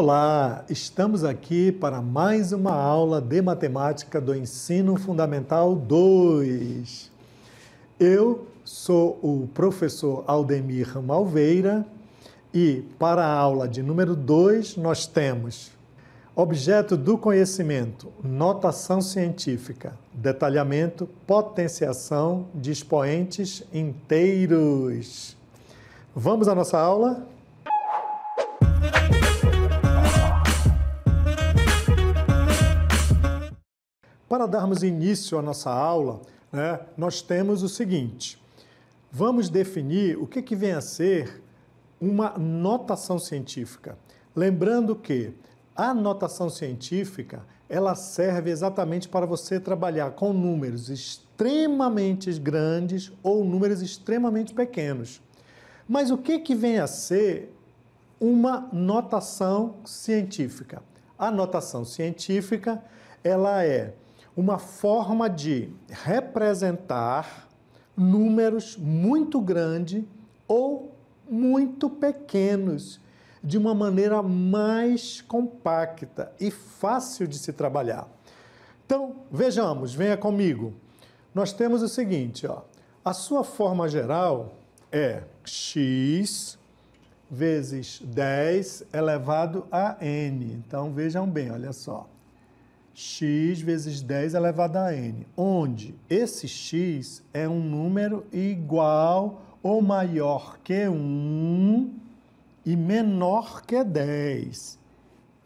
Olá, estamos aqui para mais uma aula de matemática do Ensino Fundamental 2. Eu sou o professor Aldemir Malveira e para a aula de número 2 nós temos objeto do conhecimento, notação científica, detalhamento, potenciação de expoentes inteiros. Vamos à nossa aula? Para darmos início à nossa aula, né, nós temos o seguinte: vamos definir o que, que vem a ser uma notação científica. Lembrando que a notação científica ela serve exatamente para você trabalhar com números extremamente grandes ou números extremamente pequenos. Mas o que, que vem a ser uma notação científica? A notação científica ela é uma forma de representar números muito grandes ou muito pequenos de uma maneira mais compacta e fácil de se trabalhar. Então, vejamos, venha comigo. Nós temos o seguinte, ó. A sua forma geral é x vezes 10 elevado a n. Então, vejam bem, olha só x vezes 10 elevado é a n, onde esse x é um número igual ou maior que 1 e menor que 10.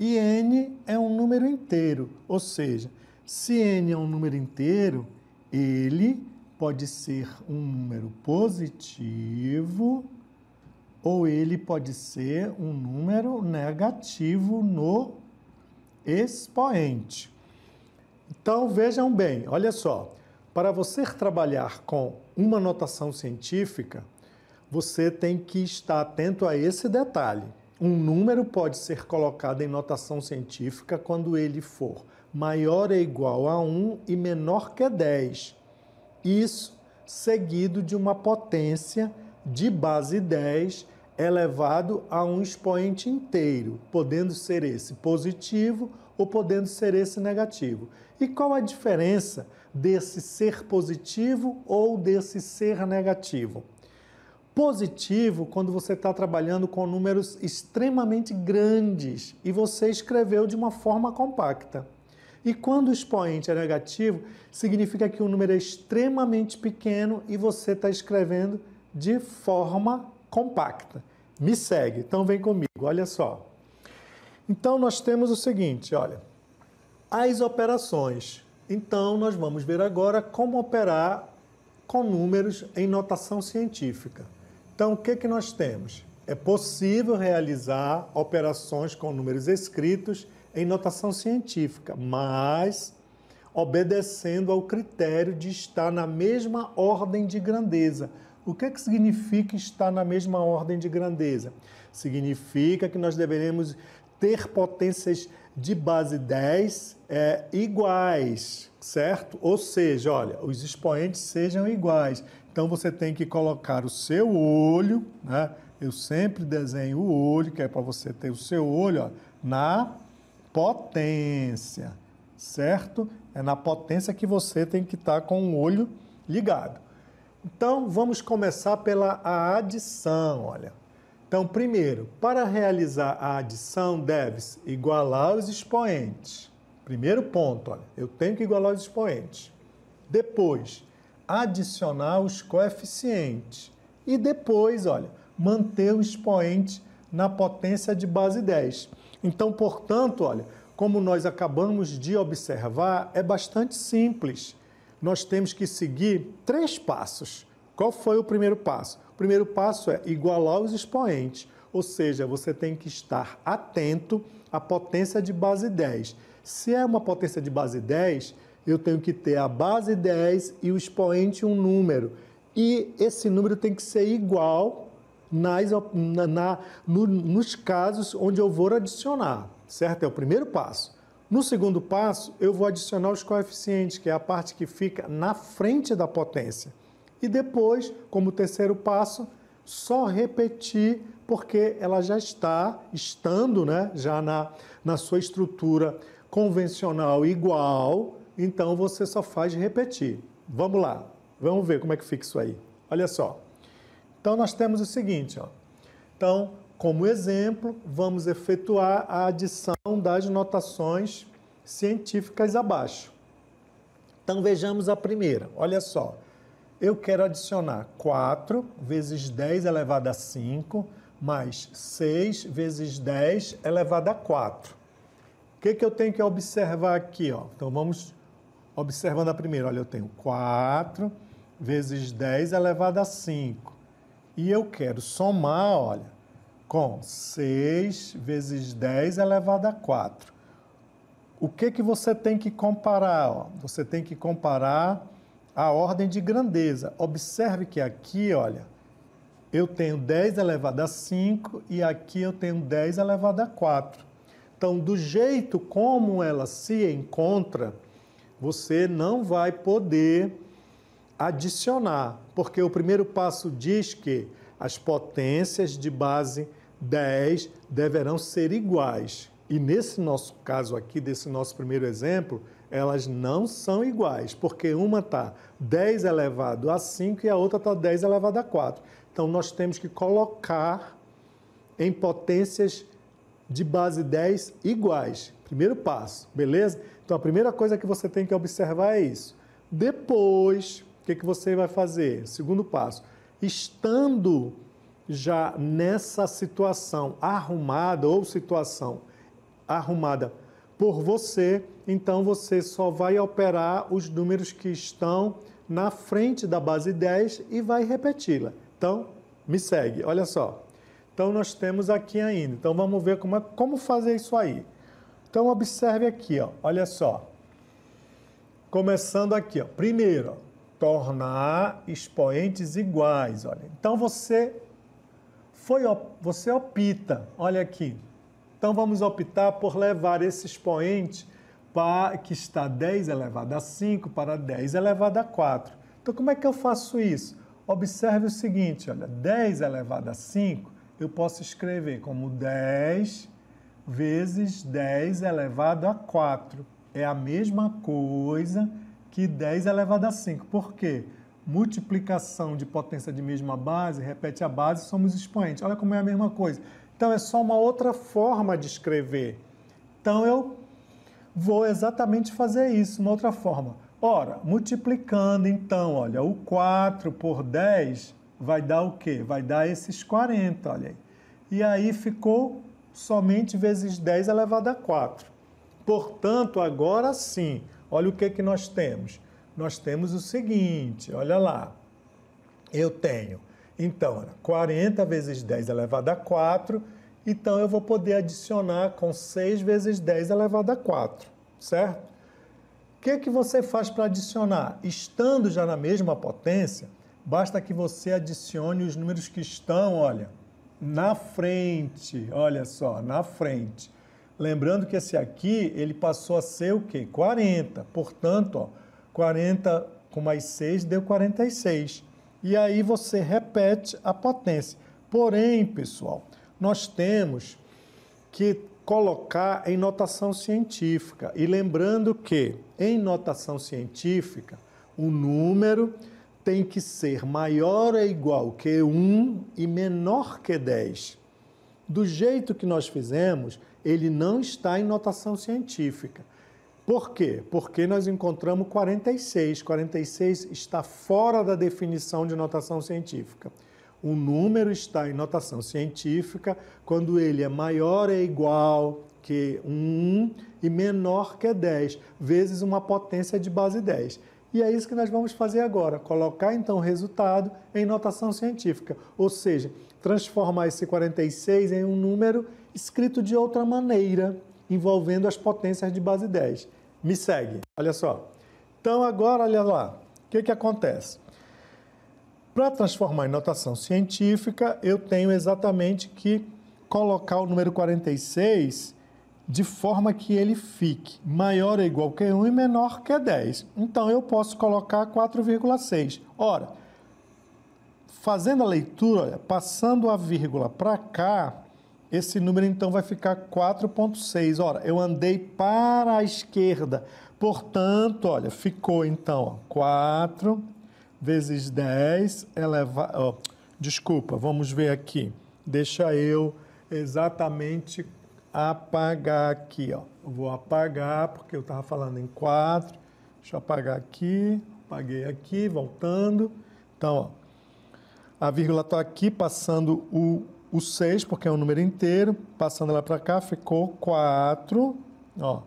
E n é um número inteiro, ou seja, se n é um número inteiro, ele pode ser um número positivo ou ele pode ser um número negativo no expoente. Então vejam bem, olha só, para você trabalhar com uma notação científica, você tem que estar atento a esse detalhe. Um número pode ser colocado em notação científica quando ele for maior ou igual a 1 e menor que 10. Isso seguido de uma potência de base 10 elevado a um expoente inteiro, podendo ser esse positivo ou podendo ser esse negativo. E qual a diferença desse ser positivo ou desse ser negativo? Positivo quando você está trabalhando com números extremamente grandes e você escreveu de uma forma compacta. E quando o expoente é negativo, significa que o número é extremamente pequeno e você está escrevendo de forma compacta. Me segue, então vem comigo, olha só. Então nós temos o seguinte, olha as operações. Então, nós vamos ver agora como operar com números em notação científica. Então, o que, que nós temos? É possível realizar operações com números escritos em notação científica, mas obedecendo ao critério de estar na mesma ordem de grandeza. O que, que significa estar na mesma ordem de grandeza? Significa que nós deveremos ter potências de base 10 é, iguais, certo? Ou seja, olha, os expoentes sejam iguais. Então você tem que colocar o seu olho, né? Eu sempre desenho o olho, que é para você ter o seu olho ó, na potência, certo? É na potência que você tem que estar tá com o olho ligado. Então vamos começar pela adição, olha. Então, primeiro, para realizar a adição, deve-se igualar os expoentes Primeiro ponto, olha, eu tenho que igualar os expoentes. Depois, adicionar os coeficientes. E depois, olha, manter o expoente na potência de base 10. Então, portanto, olha, como nós acabamos de observar, é bastante simples. Nós temos que seguir três passos. Qual foi o primeiro passo? O primeiro passo é igualar os expoentes, ou seja, você tem que estar atento à potência de base 10 se é uma potência de base 10, eu tenho que ter a base 10 e o expoente um número. E esse número tem que ser igual nas, na, na no, nos casos onde eu vou adicionar, certo? É o primeiro passo. No segundo passo, eu vou adicionar os coeficientes, que é a parte que fica na frente da potência. E depois, como terceiro passo, só repetir, porque ela já está, estando né, já na, na sua estrutura convencional igual, então você só faz repetir. Vamos lá, vamos ver como é que fica isso aí. Olha só. Então nós temos o seguinte, ó. Então, como exemplo, vamos efetuar a adição das notações científicas abaixo. Então vejamos a primeira. Olha só. Eu quero adicionar 4 vezes 10 elevado a 5 mais 6 vezes 10 elevado a 4 que, que eu tenho que observar aqui? Ó? Então, vamos observando a primeira. Olha, eu tenho 4 vezes 10 elevado a 5. E eu quero somar, olha, com 6 vezes 10 elevado a 4. O que, que você tem que comparar? Ó? Você tem que comparar a ordem de grandeza. Observe que aqui, olha, eu tenho 10 elevado a 5 e aqui eu tenho 10 elevado a 4. Então, do jeito como ela se encontra, você não vai poder adicionar, porque o primeiro passo diz que as potências de base 10 deverão ser iguais. E nesse nosso caso aqui, desse nosso primeiro exemplo, elas não são iguais, porque uma está 10 elevado a 5 e a outra está 10 elevado a 4. Então, nós temos que colocar em potências de base 10 iguais. Primeiro passo, beleza? Então a primeira coisa que você tem que observar é isso. Depois, o que, que você vai fazer? Segundo passo, estando já nessa situação arrumada ou situação arrumada por você, então você só vai operar os números que estão na frente da base 10 e vai repeti-la. Então, me segue, olha só. Então, nós temos aqui ainda. Então, vamos ver como, é, como fazer isso aí. Então, observe aqui, ó, olha só. Começando aqui, ó, primeiro, ó, tornar expoentes iguais. Olha. Então, você, foi, você opta, olha aqui. Então, vamos optar por levar esse expoente para, que está 10 elevado a 5 para 10 elevado a 4. Então, como é que eu faço isso? Observe o seguinte, olha, 10 elevado a 5 eu posso escrever como 10 vezes 10 elevado a 4. É a mesma coisa que 10 elevado a 5. Por quê? Multiplicação de potência de mesma base, repete a base, somos expoentes. Olha como é a mesma coisa. Então é só uma outra forma de escrever. Então eu vou exatamente fazer isso, uma outra forma. Ora, multiplicando então, olha, o 4 por 10 vai dar o quê? Vai dar esses 40, olha aí. E aí ficou somente vezes 10 elevado a 4. Portanto, agora sim, olha o que, que nós temos. Nós temos o seguinte, olha lá. Eu tenho, então, 40 vezes 10 elevado a 4, então eu vou poder adicionar com 6 vezes 10 elevado a 4, certo? O que, que você faz para adicionar? Estando já na mesma potência, Basta que você adicione os números que estão, olha, na frente, olha só, na frente. Lembrando que esse aqui, ele passou a ser o quê? 40. Portanto, ó, 40 com mais 6 deu 46. E aí você repete a potência. Porém, pessoal, nós temos que colocar em notação científica. E lembrando que em notação científica, o número tem que ser maior ou igual que 1 e menor que 10. Do jeito que nós fizemos, ele não está em notação científica. Por quê? Porque nós encontramos 46. 46 está fora da definição de notação científica. Um número está em notação científica quando ele é maior ou igual que 1 e menor que 10, vezes uma potência de base 10. E é isso que nós vamos fazer agora, colocar então o resultado em notação científica, ou seja, transformar esse 46 em um número escrito de outra maneira, envolvendo as potências de base 10. Me segue, olha só. Então agora, olha lá, o que, que acontece? Para transformar em notação científica, eu tenho exatamente que colocar o número 46 de forma que ele fique maior ou igual que 1 e menor que 10. Então eu posso colocar 4,6. Ora, fazendo a leitura, passando a vírgula para cá, esse número então vai ficar 4,6. Ora, eu andei para a esquerda, portanto, olha, ficou então 4 vezes 10 elevado. Desculpa, vamos ver aqui. Deixa eu exatamente apagar aqui, ó. vou apagar porque eu estava falando em 4. Deixa eu apagar aqui, apaguei aqui, voltando. Então, ó, a vírgula está aqui, passando o, o 6, porque é um número inteiro, passando ela para cá, ficou 4, ó,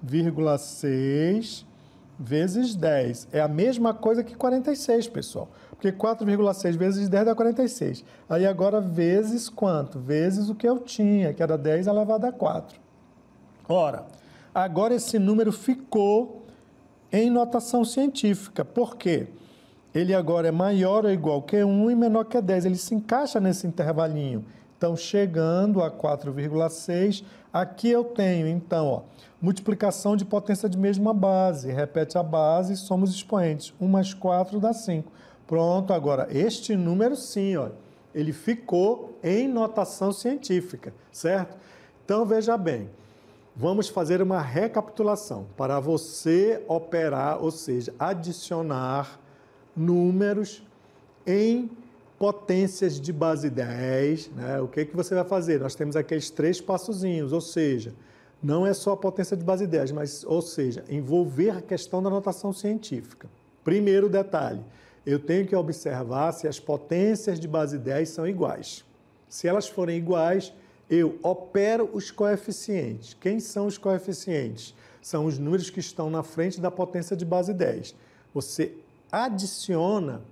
vírgula 6 vezes 10. É a mesma coisa que 46, pessoal. Porque 4,6 vezes 10 dá 46. Aí agora vezes quanto? Vezes o que eu tinha, que era 10 elevado a 4. Ora, agora esse número ficou em notação científica. Por quê? Ele agora é maior ou igual que 1 e menor que 10. Ele se encaixa nesse intervalinho estão chegando a 4,6, aqui eu tenho, então, ó, multiplicação de potência de mesma base. Repete a base, somos expoentes. 1 mais 4 dá 5. Pronto, agora, este número sim, ó, ele ficou em notação científica, certo? Então, veja bem, vamos fazer uma recapitulação para você operar, ou seja, adicionar números em potências de base 10, né? o que, é que você vai fazer? Nós temos aqueles três passozinhos, ou seja, não é só a potência de base 10, mas, ou seja, envolver a questão da notação científica. Primeiro detalhe, eu tenho que observar se as potências de base 10 são iguais. Se elas forem iguais, eu opero os coeficientes. Quem são os coeficientes? São os números que estão na frente da potência de base 10. Você adiciona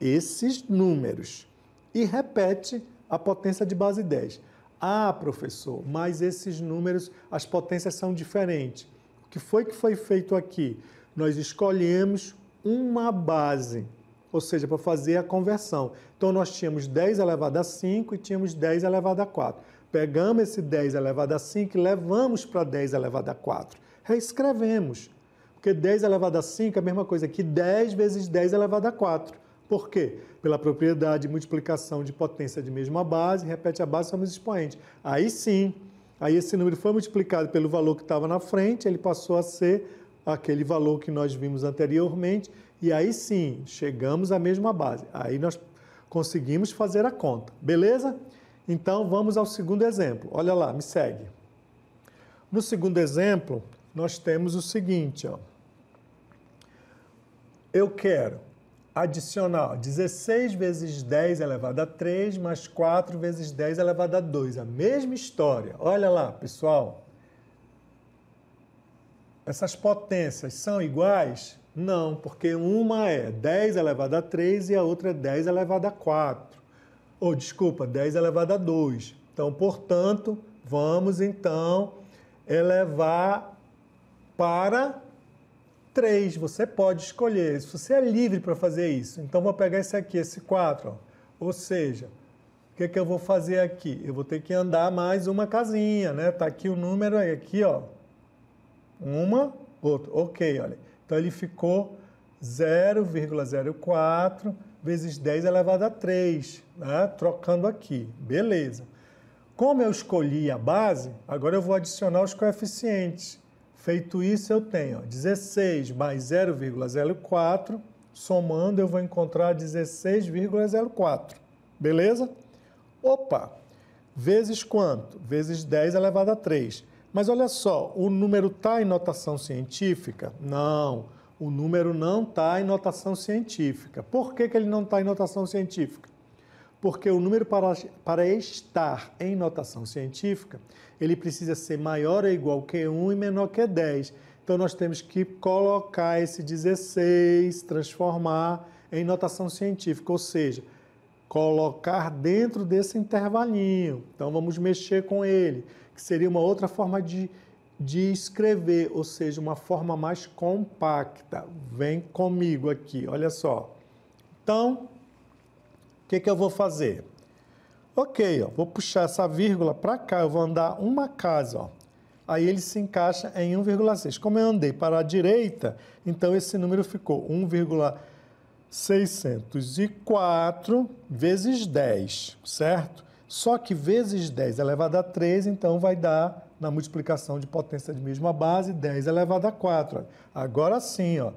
esses números e repete a potência de base 10. Ah, professor, mas esses números, as potências são diferentes. O que foi que foi feito aqui? Nós escolhemos uma base, ou seja, para fazer a conversão. Então nós tínhamos 10 elevado a 5 e tínhamos 10 elevado a 4. Pegamos esse 10 elevado a 5 e levamos para 10 elevado a 4. Reescrevemos, porque 10 elevado a 5 é a mesma coisa que 10 vezes 10 elevado a 4. Por quê? Pela propriedade, multiplicação de potência de mesma base, repete a base, somos expoente. Aí sim, aí esse número foi multiplicado pelo valor que estava na frente, ele passou a ser aquele valor que nós vimos anteriormente, e aí sim, chegamos à mesma base. Aí nós conseguimos fazer a conta, beleza? Então vamos ao segundo exemplo. Olha lá, me segue. No segundo exemplo, nós temos o seguinte, ó. Eu quero adicional, 16 vezes 10 elevado a 3, mais 4 vezes 10 elevado a 2. A mesma história. Olha lá, pessoal. Essas potências são iguais? Não, porque uma é 10 elevado a 3 e a outra é 10 elevado a 4. Ou, desculpa, 10 elevado a 2. Então, portanto, vamos então elevar para 3, você pode escolher, você é livre para fazer isso. Então, vou pegar esse aqui, esse 4. Ou seja, o que, que eu vou fazer aqui? Eu vou ter que andar mais uma casinha, né? Tá aqui o número, aqui, ó. Uma, outra. Ok, olha. Então, ele ficou 0,04 vezes 10 é elevado a 3, né? Trocando aqui. Beleza. Como eu escolhi a base, agora eu vou adicionar os coeficientes. Feito isso, eu tenho 16 mais 0,04, somando eu vou encontrar 16,04. Beleza? Opa! Vezes quanto? Vezes 10 elevado a 3. Mas olha só, o número está em notação científica? Não, o número não está em notação científica. Por que, que ele não está em notação científica? porque o número para, para estar em notação científica, ele precisa ser maior ou igual que 1 e menor que 10. Então nós temos que colocar esse 16, transformar em notação científica, ou seja, colocar dentro desse intervalinho. Então vamos mexer com ele, que seria uma outra forma de, de escrever, ou seja, uma forma mais compacta. Vem comigo aqui, olha só. Então, o que, que eu vou fazer? Ok, ó, vou puxar essa vírgula para cá, eu vou andar uma casa, ó. Aí ele se encaixa em 1,6. Como eu andei para a direita, então esse número ficou 1,604 vezes 10, certo? Só que vezes 10 elevado a 3, então vai dar na multiplicação de potência de mesma base 10 elevado a 4. Agora sim, ó,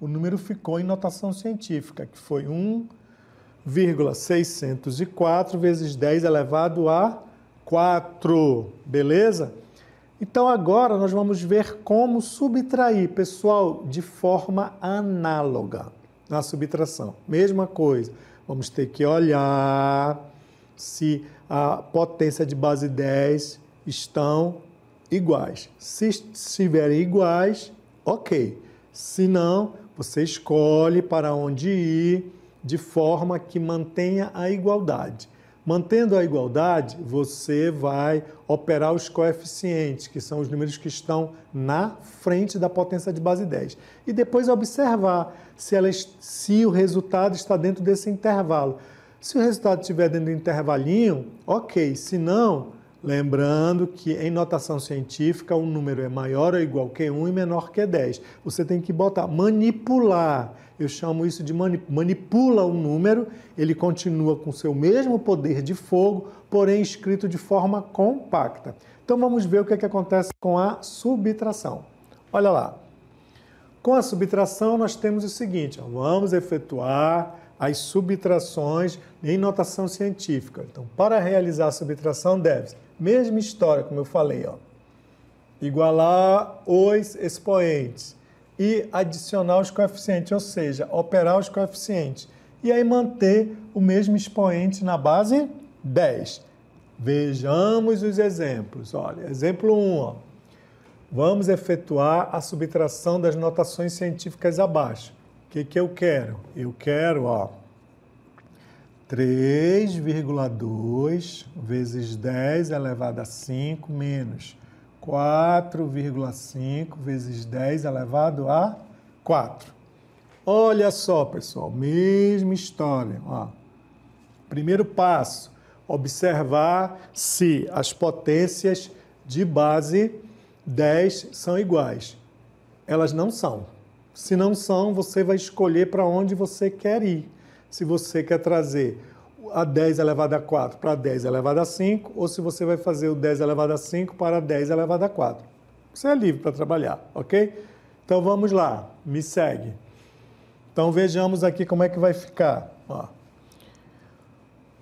o número ficou em notação científica, que foi 1 604 vezes 10 elevado a 4, beleza? Então agora nós vamos ver como subtrair, pessoal, de forma análoga na subtração. Mesma coisa, vamos ter que olhar se a potência de base 10 estão iguais. Se estiverem iguais, ok. Se não, você escolhe para onde ir de forma que mantenha a igualdade. Mantendo a igualdade, você vai operar os coeficientes, que são os números que estão na frente da potência de base 10. E depois observar se, ela, se o resultado está dentro desse intervalo. Se o resultado estiver dentro do intervalinho, ok. Se não, lembrando que em notação científica um número é maior ou igual que 1 e menor que 10. Você tem que botar manipular eu chamo isso de manipula o número, ele continua com seu mesmo poder de fogo, porém escrito de forma compacta. Então vamos ver o que, é que acontece com a subtração. Olha lá. Com a subtração, nós temos o seguinte: ó, vamos efetuar as subtrações em notação científica. Então, para realizar a subtração, deve-se, mesma história, como eu falei, ó, igualar os expoentes e adicionar os coeficientes, ou seja, operar os coeficientes. E aí manter o mesmo expoente na base 10. Vejamos os exemplos. Olha, exemplo 1. Ó. Vamos efetuar a subtração das notações científicas abaixo. O que, que eu quero? Eu quero, ó, 3,2 vezes 10 elevado a 5 menos 4,5 vezes 10 elevado a 4. Olha só, pessoal, mesma história. Ó. Primeiro passo, observar se as potências de base 10 são iguais. Elas não são. Se não são, você vai escolher para onde você quer ir. Se você quer trazer a 10 elevado a 4 para 10 elevado a 5, ou se você vai fazer o 10 elevado a 5 para 10 elevado a 4. Você é livre para trabalhar, ok? Então vamos lá, me segue. Então vejamos aqui como é que vai ficar. Ó.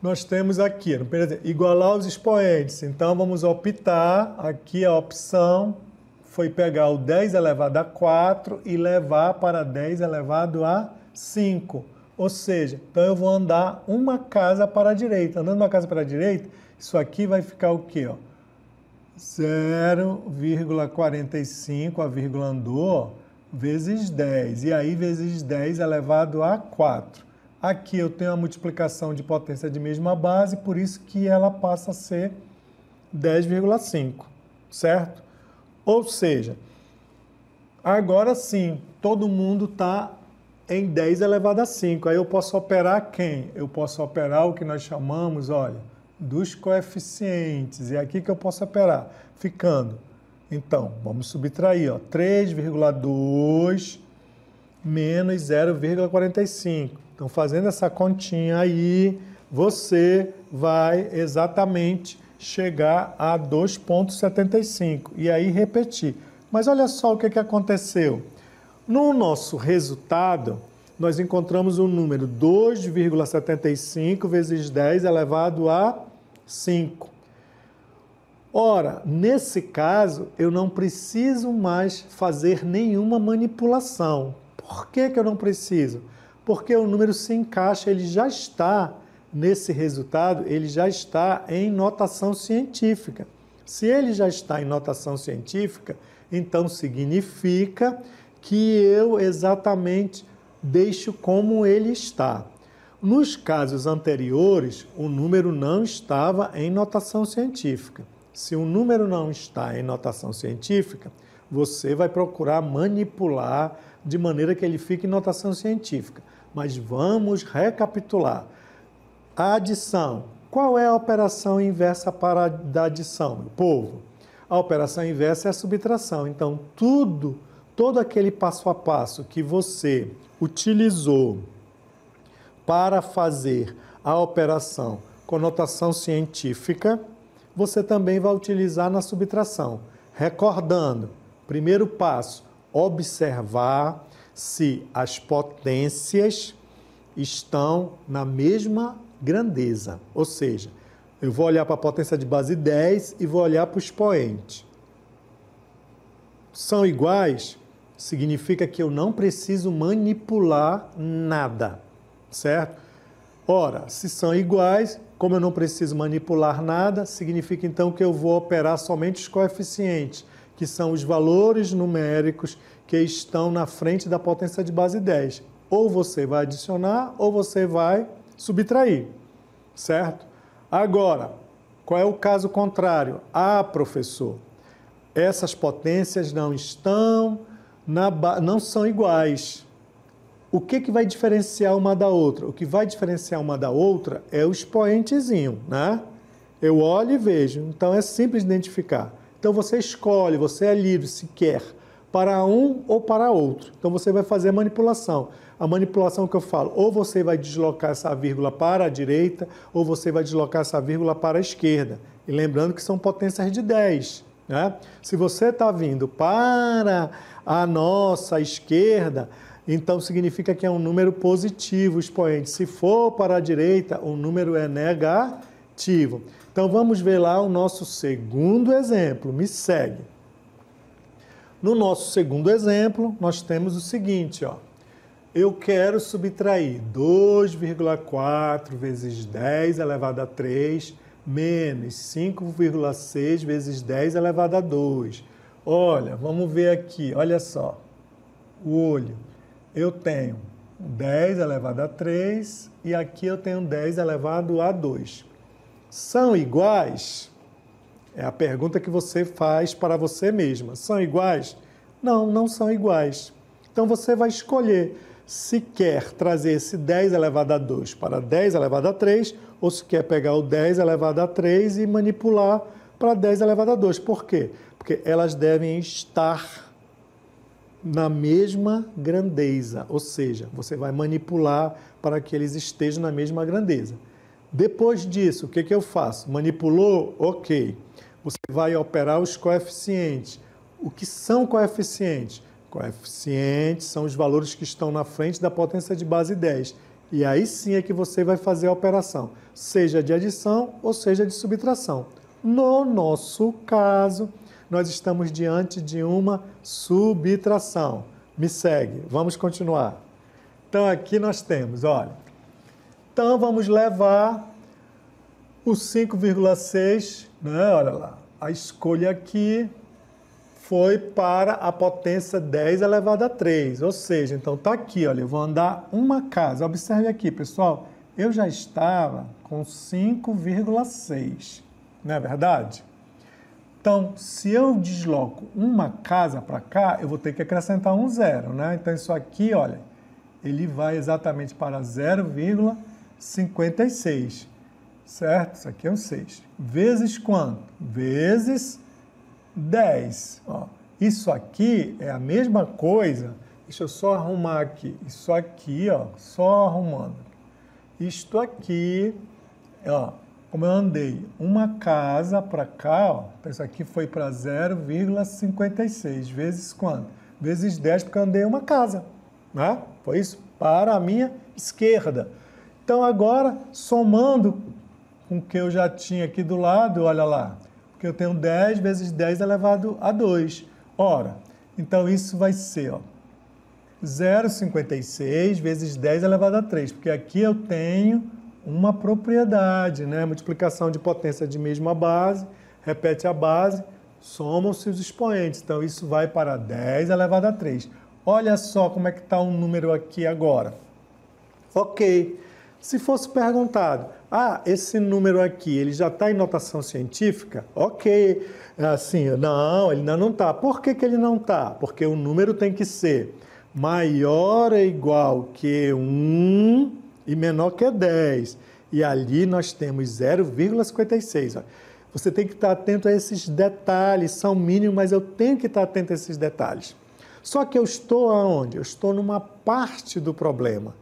Nós temos aqui, igualar os expoentes. Então vamos optar, aqui a opção foi pegar o 10 elevado a 4 e levar para 10 elevado a 5. Ou seja, então eu vou andar uma casa para a direita. Andando uma casa para a direita, isso aqui vai ficar o quê? 0,45, a vírgula andou, vezes 10. E aí, vezes 10 é elevado a 4. Aqui eu tenho a multiplicação de potência de mesma base, por isso que ela passa a ser 10,5, certo? Ou seja, agora sim, todo mundo está em 10 elevado a 5. Aí eu posso operar quem? Eu posso operar o que nós chamamos, olha, dos coeficientes. E é aqui que eu posso operar, ficando. Então, vamos subtrair, ó, 3,2 menos 0,45. Então, fazendo essa continha aí, você vai exatamente chegar a 2,75. E aí repetir. Mas olha só o que, que aconteceu. No nosso resultado, nós encontramos o um número 2,75 vezes 10 elevado a 5. Ora, nesse caso, eu não preciso mais fazer nenhuma manipulação. Por que, que eu não preciso? Porque o número se encaixa, ele já está nesse resultado, ele já está em notação científica. Se ele já está em notação científica, então significa que eu exatamente deixo como ele está. Nos casos anteriores, o número não estava em notação científica. Se o número não está em notação científica, você vai procurar manipular de maneira que ele fique em notação científica. Mas vamos recapitular. A adição. Qual é a operação inversa para da adição, meu povo? A operação inversa é a subtração. Então, tudo todo aquele passo a passo que você utilizou para fazer a operação conotação científica, você também vai utilizar na subtração. Recordando, primeiro passo, observar se as potências estão na mesma grandeza. Ou seja, eu vou olhar para a potência de base 10 e vou olhar para o expoente. São iguais? significa que eu não preciso manipular nada, certo? Ora, se são iguais, como eu não preciso manipular nada, significa então que eu vou operar somente os coeficientes, que são os valores numéricos que estão na frente da potência de base 10. Ou você vai adicionar ou você vai subtrair, certo? Agora, qual é o caso contrário? Ah, professor, essas potências não estão não são iguais. O que, que vai diferenciar uma da outra? O que vai diferenciar uma da outra é o expoentezinho, né? Eu olho e vejo, então é simples identificar. Então você escolhe, você é livre se quer para um ou para outro. Então você vai fazer a manipulação. A manipulação que eu falo, ou você vai deslocar essa vírgula para a direita, ou você vai deslocar essa vírgula para a esquerda. E lembrando que são potências de 10. Né? Se você está vindo para à nossa esquerda, então significa que é um número positivo expoente. Se for para a direita, o número é negativo. Então vamos ver lá o nosso segundo exemplo. Me segue. No nosso segundo exemplo, nós temos o seguinte, ó. Eu quero subtrair 2,4 vezes 10 elevado a 3 menos 5,6 vezes 10 elevado a 2 Olha, vamos ver aqui, olha só. O olho. Eu tenho 10 elevado a 3 e aqui eu tenho 10 elevado a 2. São iguais? É a pergunta que você faz para você mesma. São iguais? Não, não são iguais. Então você vai escolher se quer trazer esse 10 elevado a 2 para 10 elevado a 3 ou se quer pegar o 10 elevado a 3 e manipular para 10 elevado a 2. Por quê? porque elas devem estar na mesma grandeza, ou seja, você vai manipular para que eles estejam na mesma grandeza. Depois disso, o que, que eu faço? Manipulou? Ok. Você vai operar os coeficientes. O que são coeficientes? Coeficientes são os valores que estão na frente da potência de base 10. E aí sim é que você vai fazer a operação, seja de adição ou seja de subtração. No nosso caso, nós estamos diante de uma subtração. Me segue, vamos continuar. Então aqui nós temos, olha. Então vamos levar o 5,6, né? Olha lá. A escolha aqui foi para a potência 10 elevada a 3, ou seja, então tá aqui, olha, eu vou andar uma casa. Observe aqui, pessoal, eu já estava com 5,6, não é verdade? Então, se eu desloco uma casa para cá, eu vou ter que acrescentar um zero, né? Então, isso aqui, olha, ele vai exatamente para 0,56, certo? Isso aqui é um 6. Vezes quanto? Vezes 10. Ó, isso aqui é a mesma coisa. Deixa eu só arrumar aqui. Isso aqui, ó, só arrumando. Isto aqui, ó, como eu andei uma casa para cá, ó, isso aqui foi para 0,56 vezes quanto? Vezes 10, porque eu andei uma casa, né? Foi isso? Para a minha esquerda. Então agora, somando com o que eu já tinha aqui do lado, olha lá, porque eu tenho 10 vezes 10 elevado a 2. Ora, então isso vai ser, ó, 0,56 vezes 10 elevado a 3, porque aqui eu tenho uma propriedade, né? Multiplicação de potência de mesma base, repete a base, somam-se os expoentes. Então, isso vai para 10 elevado a 3. Olha só como é que está o um número aqui agora. Ok. Se fosse perguntado, ah, esse número aqui, ele já está em notação científica? Ok. Assim, não, ele ainda não está. Por que, que ele não está? Porque o número tem que ser maior ou igual que 1 e menor que 10. E ali nós temos 0,56. Você tem que estar atento a esses detalhes, são mínimos, mas eu tenho que estar atento a esses detalhes. Só que eu estou aonde? Eu estou numa parte do problema,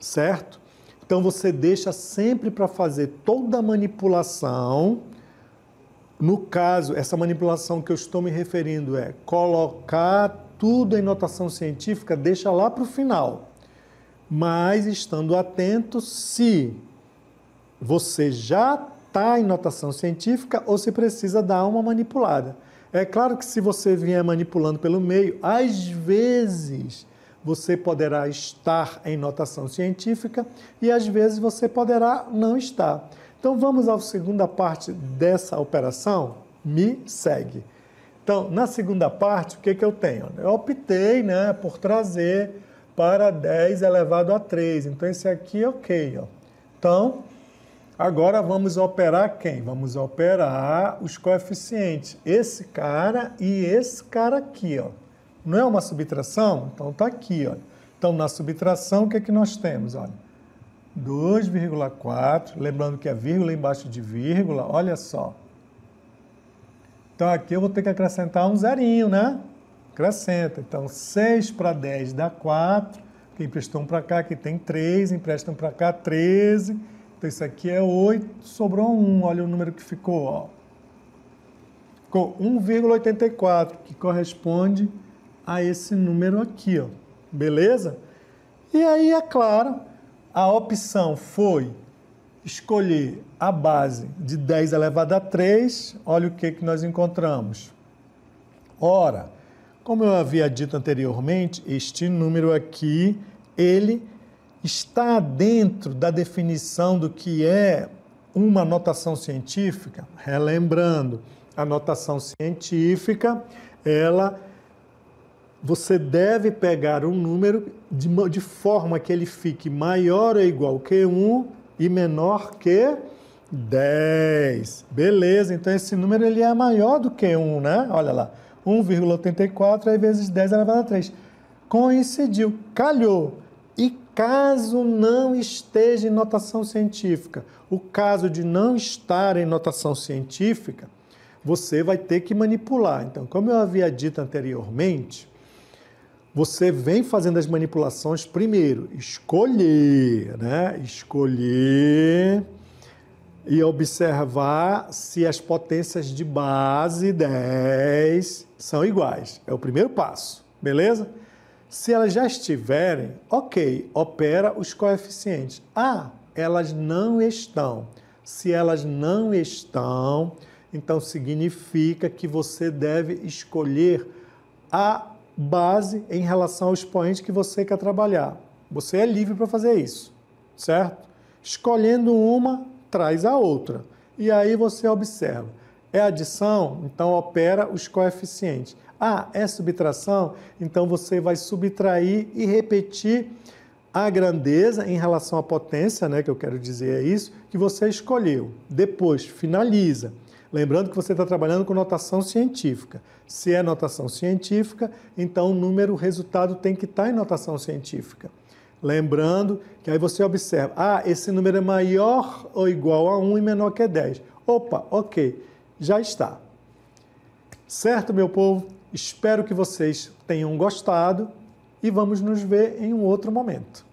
certo? Então você deixa sempre para fazer toda a manipulação. No caso, essa manipulação que eu estou me referindo é colocar tudo em notação científica, deixa lá para o final mas estando atento se você já está em notação científica ou se precisa dar uma manipulada. É claro que se você vier manipulando pelo meio, às vezes você poderá estar em notação científica e às vezes você poderá não estar. Então vamos à segunda parte dessa operação? Me segue. Então, na segunda parte, o que, que eu tenho? Eu optei né, por trazer para 10 elevado a 3. Então, esse aqui é ok. Ó. Então, agora vamos operar quem? Vamos operar os coeficientes. Esse cara e esse cara aqui. Ó. Não é uma subtração? Então, está aqui. Ó. Então, na subtração, o que, é que nós temos? Olha, 2,4. Lembrando que é vírgula embaixo de vírgula. Olha só. Então, aqui eu vou ter que acrescentar um zerinho, né? acrescenta. Então, 6 para 10 dá 4, que emprestou um para cá, que tem 3, emprestam para cá 13. Então, isso aqui é 8, sobrou 1. Olha o número que ficou. Ó. Ficou 1,84, que corresponde a esse número aqui. Ó. Beleza? E aí, é claro, a opção foi escolher a base de 10 elevado a 3. Olha o que, que nós encontramos. Ora, como eu havia dito anteriormente, este número aqui, ele está dentro da definição do que é uma notação científica. Relembrando, a notação científica, ela você deve pegar um número de, de forma que ele fique maior ou igual que 1 e menor que 10. Beleza, então esse número ele é maior do que 1, né? Olha lá. 1,84 aí vezes 10 elevado a 3. Coincidiu, calhou. E caso não esteja em notação científica, o caso de não estar em notação científica, você vai ter que manipular. Então, como eu havia dito anteriormente, você vem fazendo as manipulações primeiro, escolher, né? Escolher e observar se as potências de base 10 são iguais. É o primeiro passo, beleza? Se elas já estiverem, ok, opera os coeficientes. Ah, elas não estão. Se elas não estão, então significa que você deve escolher a base em relação ao expoente que você quer trabalhar. Você é livre para fazer isso, certo? Escolhendo uma, traz a outra. E aí você observa. É adição, então opera os coeficientes. Ah, é subtração, então você vai subtrair e repetir a grandeza em relação à potência, né, que eu quero dizer é isso, que você escolheu. Depois, finaliza. Lembrando que você está trabalhando com notação científica. Se é notação científica, então o número, o resultado tem que estar em notação científica. Lembrando que aí você observa, ah, esse número é maior ou igual a 1 e menor que 10. Opa, ok, já está. Certo, meu povo? Espero que vocês tenham gostado e vamos nos ver em um outro momento.